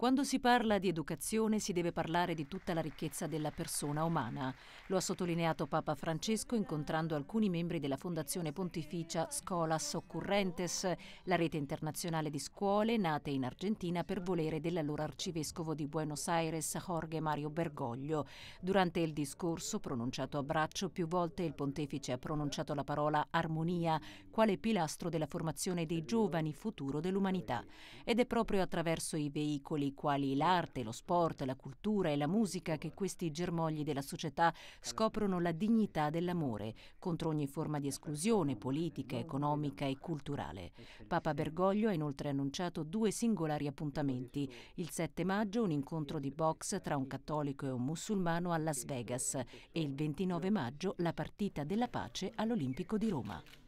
Quando si parla di educazione si deve parlare di tutta la ricchezza della persona umana. Lo ha sottolineato Papa Francesco incontrando alcuni membri della Fondazione Pontificia Scolas Occurrentes, la rete internazionale di scuole nate in Argentina per volere dell'allora arcivescovo di Buenos Aires Jorge Mario Bergoglio. Durante il discorso pronunciato a braccio più volte il pontefice ha pronunciato la parola armonia quale pilastro della formazione dei giovani futuro dell'umanità ed è proprio attraverso i veicoli quali l'arte, lo sport, la cultura e la musica che questi germogli della società scoprono la dignità dell'amore contro ogni forma di esclusione politica, economica e culturale. Papa Bergoglio ha inoltre annunciato due singolari appuntamenti. Il 7 maggio un incontro di box tra un cattolico e un musulmano a Las Vegas e il 29 maggio la partita della pace all'Olimpico di Roma.